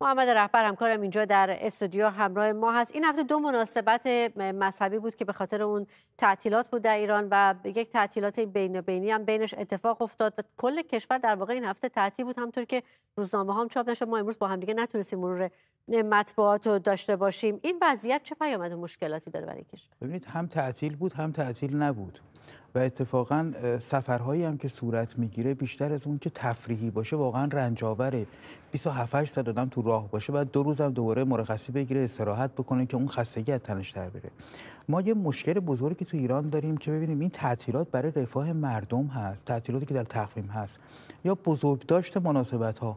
محمد رهبر همکارم اینجا در استودیو همراه ما هست این هفته دو مناسبت مذهبی بود که به خاطر اون تعطیلات بود در ایران و یک تعطیلات بین بینی هم بینش اتفاق افتاد و کل کشور در واقع این هفته تعطیل بود همطور که روزنامه هم چاپ نشد ما امروز با هم دیگه نتونستیم مرور مطبوعات رو داشته باشیم این وضعیت چه پیامد و مشکلاتی داره برای کشور ببینید هم تعطیل بود هم تعطیل نبود و اتفاقا سفرهایی هم که صورت میگیره بیشتر از اون که تفریحی باشه واقعا رنجاوره 27 ساعت آدم تو راه باشه بعد دو روزم دوباره مرخصی بگیره استراحت بکنه که اون خستگی از تنش در بره ما یه مشکل بزرگی تو ایران داریم که ببینیم این تعطیلات برای رفاه مردم هست تعطیلاتی که در تقویم هست یا بزرگداشت مناسبت ها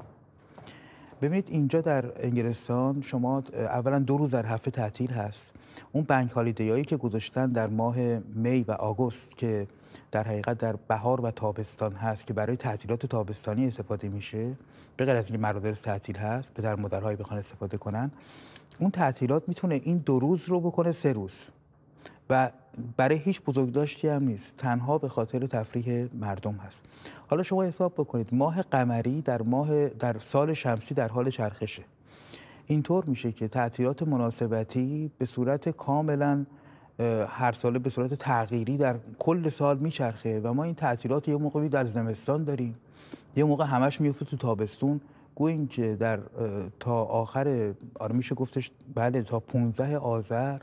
ببینید اینجا در انگلستان شما اولا دو روز در هفته تعطیل هست اون بنک هایی که گذاشتن در ماه می و آگوست که در حقیقت در بهار و تابستان هست که برای تعطیلات تابستانی استفاده میشه به غیر از اینکه مرادرز تعطیل هست به در مادرهایی بخوان استفاده کنن اون تعطیلات میتونه این دو روز رو بکنه سه روز و برای هیچ بزرگداشتی هم نیست تنها به خاطر تفریح مردم هست حالا شما حساب بکنید ماه قمری در ماه در سال شمسی در حال چرخشه اینطور میشه که تعطیلات مناسبتی به صورت کاملا هر ساله به صورت تغییری در کل سال میچرخه و ما این تعطیلات یه موقعی در زمستان داریم یه موقع همش میفته تو تابستون گویا که در تا آخر آره میشه گفتش بله تا 15 آذر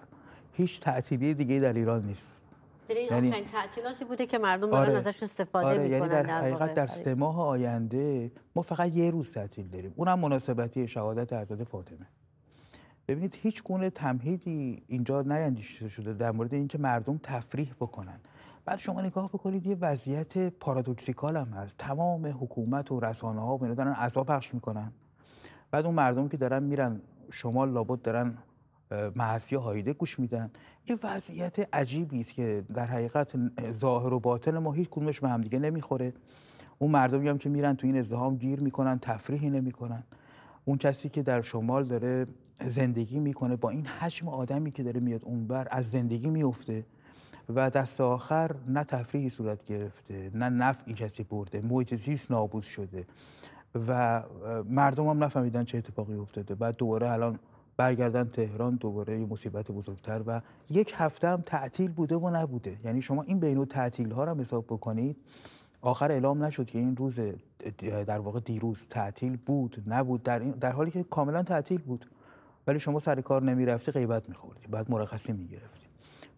هیچ تعطیلی دیگه در ایران نیست یعنی آخرین تعطیلاتی بوده که مردم دارن آره. ازش استفاده آره، میکنن یعنی در, در حقیقت در آره. سه ماه آینده ما فقط یه روز تعطیل داریم اونم مناسبتی شهادت حضرت فاطمه ببینید هیچ گونه تمهیدی اینجا نیندیشته شده در مورد اینکه مردم تفریح بکنن بعد شما نگاه بکنید یه وضعیت پارادوکسیکال هم هست تمام حکومت و رسانه ها و دارن عذاب پخش میکنن بعد اون مردم که دارن میرن شمال لابد دارن محسی هایده گوش میدن این وضعیت عجیبی است که در حقیقت ظاهر و باطن ما هیچ کدومش به هم دیگه نمیخوره اون مردمی هم که میرن تو این ازدهام گیر میکنن تفریحی نمیکنن اون کسی که در شمال داره زندگی میکنه با این حجم آدمی که داره میاد اونبر از زندگی میفته و دست آخر نه تفریحی صورت گرفته نه نفعی کسی برده محیط زیست نابود شده و مردم هم نفهمیدن چه اتفاقی افتاده بعد دوباره الان برگردن تهران دوباره یه مصیبت بزرگتر و یک هفته هم تعطیل بوده و نبوده یعنی شما این بینو تعطیل ها رو حساب بکنید آخر اعلام نشد که این روز در واقع دیروز تعطیل بود نبود در, حالی که کاملا تعطیل بود ولی شما سر کار رفتی غیبت می‌خوردی، بعد مرخصی گرفتید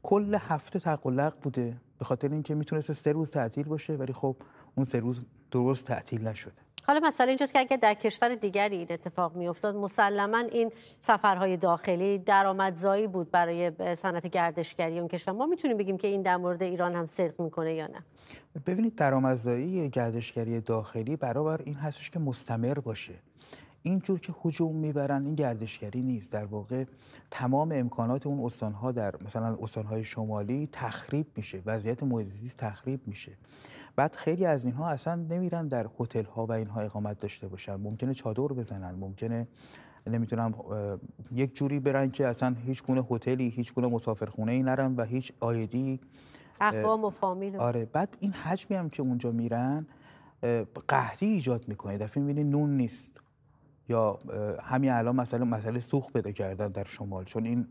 کل هفته تقلق بوده به خاطر اینکه میتونست سه روز تعطیل باشه ولی خب اون سه روز درست تعطیل نشده حالا مثلا اینجاست که اگر در کشور دیگری این اتفاق میافتاد مسلما این سفرهای داخلی درآمدزایی بود برای صنعت گردشگری اون کشور ما میتونیم بگیم که این در مورد ایران هم صدق میکنه یا نه ببینید درآمدزایی گردشگری داخلی برابر این هستش که مستمر باشه اینجور که حجوم میبرن این گردشگری نیست در واقع تمام امکانات اون استانها در مثلا استانهای شمالی تخریب میشه وضعیت محیط تخریب میشه بعد خیلی از اینها اصلا نمیرن در هتل ها و اینها اقامت داشته باشن ممکنه چادر بزنن ممکنه نمیتونم یک جوری برن که اصلا هیچ گونه هتلی هیچ گونه مسافرخونه ای نرن و هیچ آیدی اقوام و فامیل آره بعد این حجمی هم که اونجا میرن قهری ایجاد میکنه دفعه میبینی نون نیست یا همین الان مثلا مسئله سوخت پیدا کردن در شمال چون این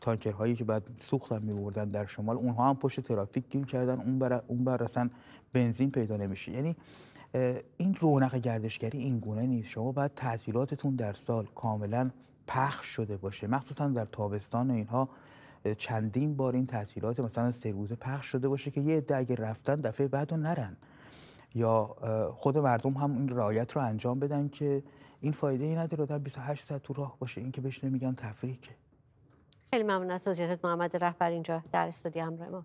تانکرهایی که بعد سوختم میبردن در شمال اونها هم پشت ترافیک گیر کردن اون بر اون بر اصلا بنزین پیدا نمیشه یعنی این رونق گردشگری این گونه نیست شما بعد تعطیلاتتون در سال کاملا پخش شده باشه مخصوصا در تابستان اینها چندین بار این تعطیلات مثلا سه روزه پخش شده باشه که یه عده اگه رفتن دفعه بعد نرن یا خود مردم هم این رعایت رو انجام بدن که این فایده ای نداره در 28 ساعت تو راه باشه این که بهش نمیگن تفریحه خیلی ممنون از توضیحات محمد رهبر اینجا در استودیو همراه ما